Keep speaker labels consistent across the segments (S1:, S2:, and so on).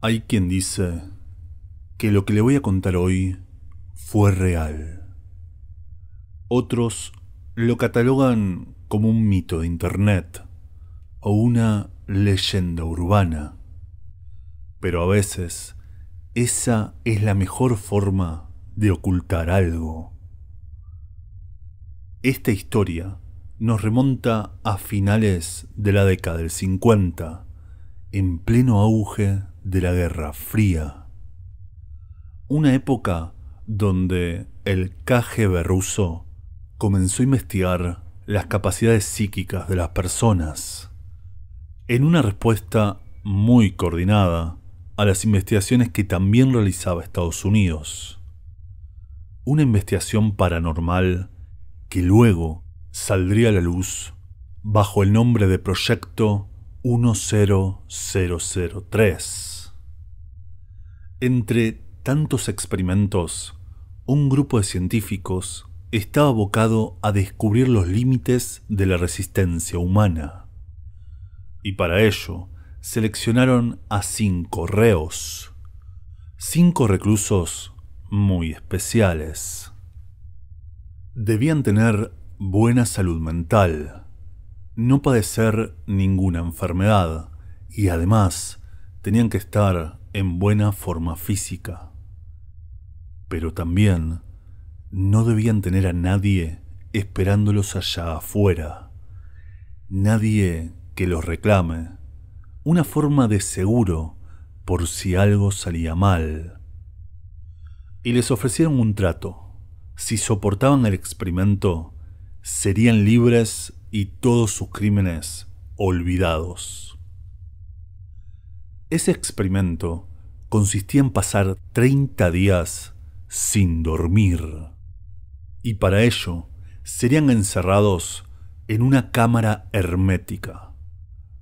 S1: Hay quien dice que lo que le voy a contar hoy fue real. Otros lo catalogan como un mito de Internet o una leyenda urbana. Pero a veces esa es la mejor forma de ocultar algo. Esta historia nos remonta a finales de la década del 50, en pleno auge de la Guerra Fría. Una época donde el KGB ruso comenzó a investigar las capacidades psíquicas de las personas. En una respuesta muy coordinada a las investigaciones que también realizaba Estados Unidos. Una investigación paranormal que luego saldría a la luz bajo el nombre de Proyecto 10003. Entre tantos experimentos, un grupo de científicos estaba abocado a descubrir los límites de la resistencia humana. Y para ello, seleccionaron a cinco reos, cinco reclusos muy especiales. Debían tener buena salud mental, no padecer ninguna enfermedad y además tenían que estar en buena forma física. Pero también no debían tener a nadie esperándolos allá afuera. Nadie que los reclame. Una forma de seguro por si algo salía mal. Y les ofrecieron un trato. Si soportaban el experimento, serían libres y todos sus crímenes olvidados. Ese experimento consistía en pasar 30 días sin dormir. Y para ello serían encerrados en una cámara hermética,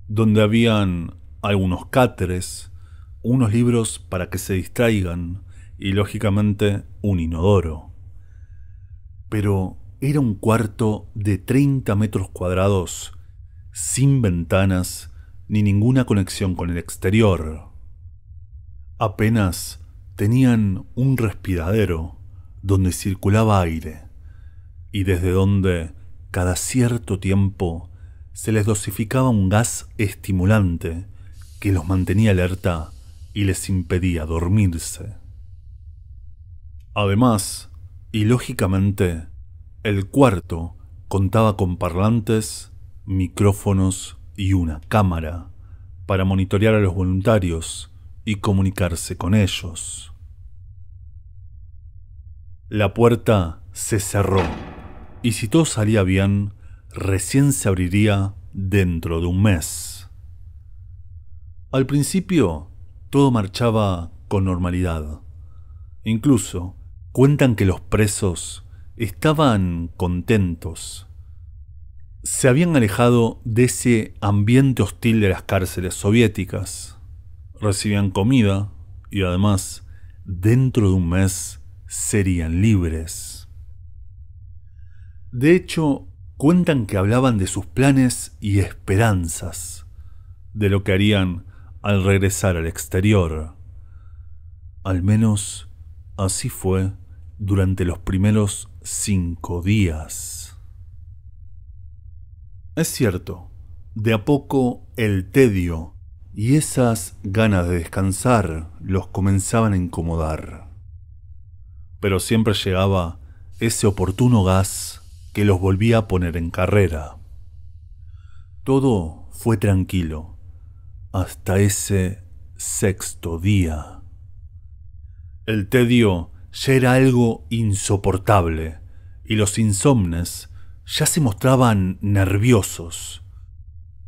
S1: donde habían algunos cáteres, unos libros para que se distraigan y lógicamente un inodoro. Pero era un cuarto de 30 metros cuadrados, sin ventanas ni ninguna conexión con el exterior. Apenas tenían un respiradero donde circulaba aire y desde donde cada cierto tiempo se les dosificaba un gas estimulante que los mantenía alerta y les impedía dormirse. Además, y lógicamente, el cuarto contaba con parlantes, micrófonos y una cámara para monitorear a los voluntarios y comunicarse con ellos. La puerta se cerró y si todo salía bien, recién se abriría dentro de un mes. Al principio, todo marchaba con normalidad. Incluso, cuentan que los presos estaban contentos se habían alejado de ese ambiente hostil de las cárceles soviéticas. Recibían comida y además, dentro de un mes, serían libres. De hecho, cuentan que hablaban de sus planes y esperanzas, de lo que harían al regresar al exterior. Al menos así fue durante los primeros cinco días. Es cierto, de a poco el tedio y esas ganas de descansar los comenzaban a incomodar. Pero siempre llegaba ese oportuno gas que los volvía a poner en carrera. Todo fue tranquilo hasta ese sexto día. El tedio ya era algo insoportable y los insomnes ya se mostraban nerviosos.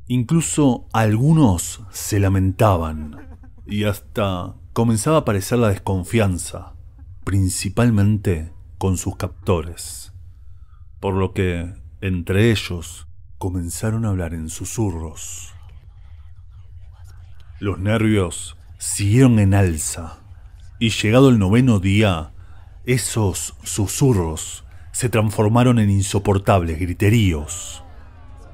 S1: Incluso algunos se lamentaban y hasta comenzaba a aparecer la desconfianza, principalmente con sus captores. Por lo que, entre ellos, comenzaron a hablar en susurros. Los nervios siguieron en alza, y llegado el noveno día, esos susurros se transformaron en insoportables griteríos.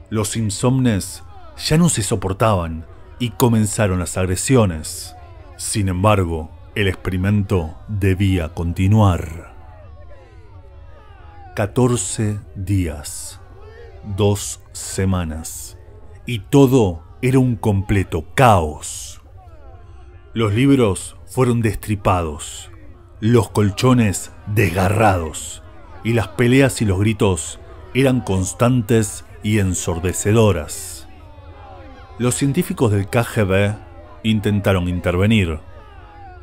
S1: Los insomnes ya no se soportaban y comenzaron las agresiones. Sin embargo, el experimento debía continuar. 14 días, dos semanas, y todo era un completo caos. Los libros fueron destripados, los colchones desgarrados y las peleas y los gritos eran constantes y ensordecedoras. Los científicos del KGB intentaron intervenir.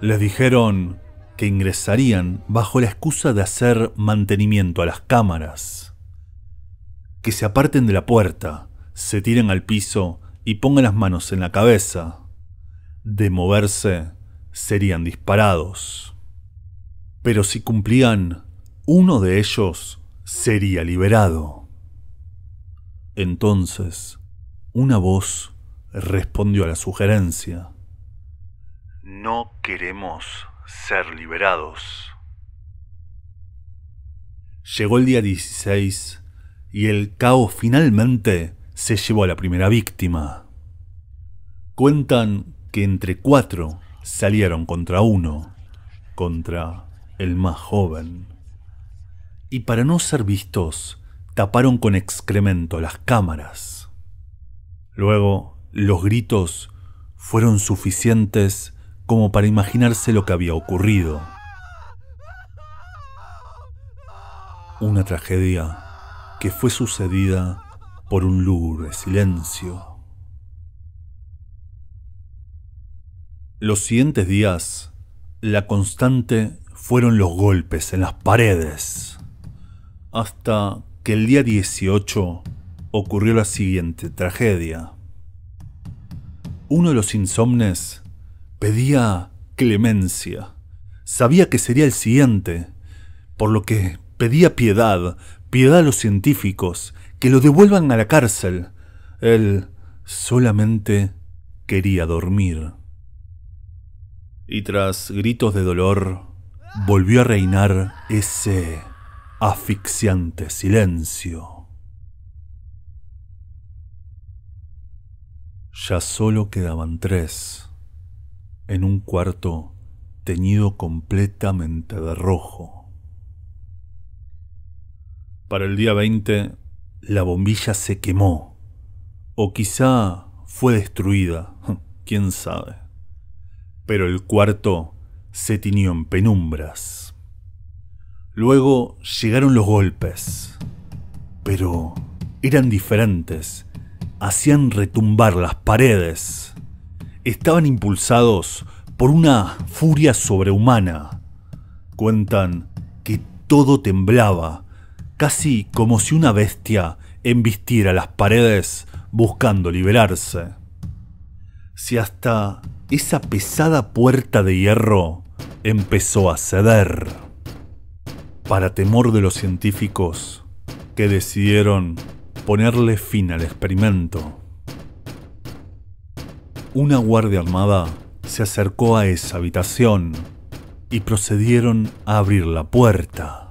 S1: Les dijeron que ingresarían bajo la excusa de hacer mantenimiento a las cámaras. Que se aparten de la puerta, se tiren al piso y pongan las manos en la cabeza. De moverse, serían disparados. Pero si cumplían, uno de ellos sería liberado. Entonces, una voz respondió a la sugerencia. No queremos ser liberados. Llegó el día 16 y el caos finalmente se llevó a la primera víctima. Cuentan que entre cuatro salieron contra uno, contra el más joven y para no ser vistos, taparon con excremento las cámaras. Luego, los gritos fueron suficientes como para imaginarse lo que había ocurrido. Una tragedia que fue sucedida por un lúgubre silencio. Los siguientes días, la constante fueron los golpes en las paredes hasta que el día 18 ocurrió la siguiente tragedia. Uno de los insomnes pedía clemencia. Sabía que sería el siguiente, por lo que pedía piedad, piedad a los científicos, que lo devuelvan a la cárcel. Él solamente quería dormir. Y tras gritos de dolor, volvió a reinar ese asfixiante silencio. Ya solo quedaban tres, en un cuarto teñido completamente de rojo. Para el día 20, la bombilla se quemó, o quizá fue destruida, quién sabe. Pero el cuarto se tiñó en penumbras. Luego llegaron los golpes, pero eran diferentes, hacían retumbar las paredes. Estaban impulsados por una furia sobrehumana. Cuentan que todo temblaba, casi como si una bestia embistiera las paredes buscando liberarse. Si hasta esa pesada puerta de hierro empezó a ceder para temor de los científicos que decidieron ponerle fin al experimento. Una guardia armada se acercó a esa habitación y procedieron a abrir la puerta.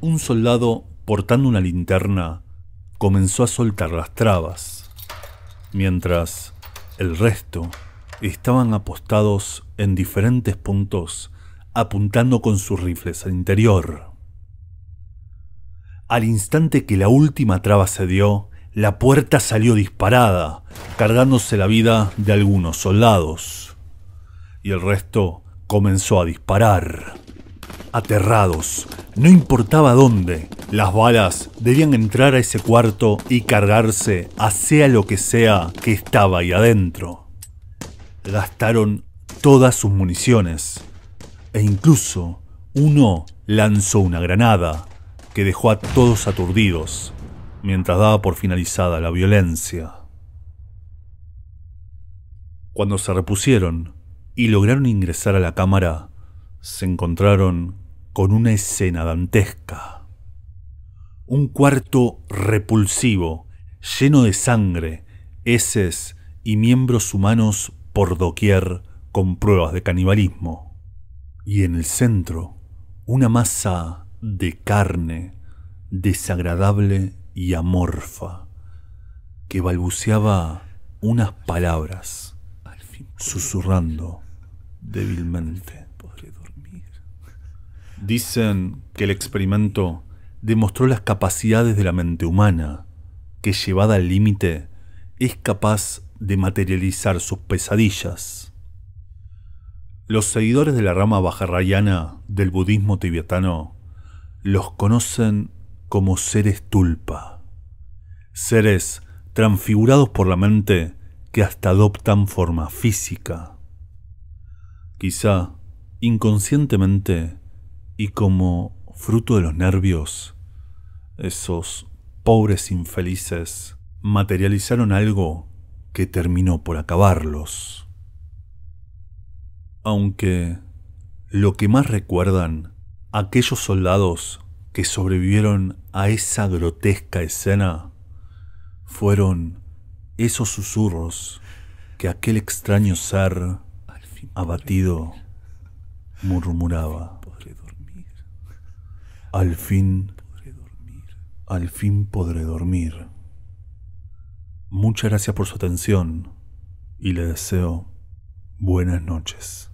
S1: Un soldado portando una linterna comenzó a soltar las trabas, mientras el resto estaban apostados en diferentes puntos apuntando con sus rifles al interior. Al instante que la última traba se dio, la puerta salió disparada, cargándose la vida de algunos soldados. Y el resto comenzó a disparar. Aterrados, no importaba dónde, las balas debían entrar a ese cuarto y cargarse a sea lo que sea que estaba ahí adentro. Gastaron todas sus municiones, e incluso uno lanzó una granada que dejó a todos aturdidos mientras daba por finalizada la violencia. Cuando se repusieron y lograron ingresar a la cámara, se encontraron con una escena dantesca. Un cuarto repulsivo, lleno de sangre, heces y miembros humanos por doquier con pruebas de canibalismo y en el centro una masa de carne desagradable y amorfa que balbuceaba unas palabras, susurrando débilmente. Dicen que el experimento demostró las capacidades de la mente humana, que llevada al límite es capaz de materializar sus pesadillas los seguidores de la rama bajarrayana del budismo tibetano los conocen como seres tulpa, seres transfigurados por la mente que hasta adoptan forma física. Quizá inconscientemente y como fruto de los nervios, esos pobres infelices materializaron algo que terminó por acabarlos. Aunque lo que más recuerdan aquellos soldados que sobrevivieron a esa grotesca escena fueron esos susurros que aquel extraño ser abatido murmuraba. Al fin, al fin podré dormir. Muchas gracias por su atención y le deseo buenas noches.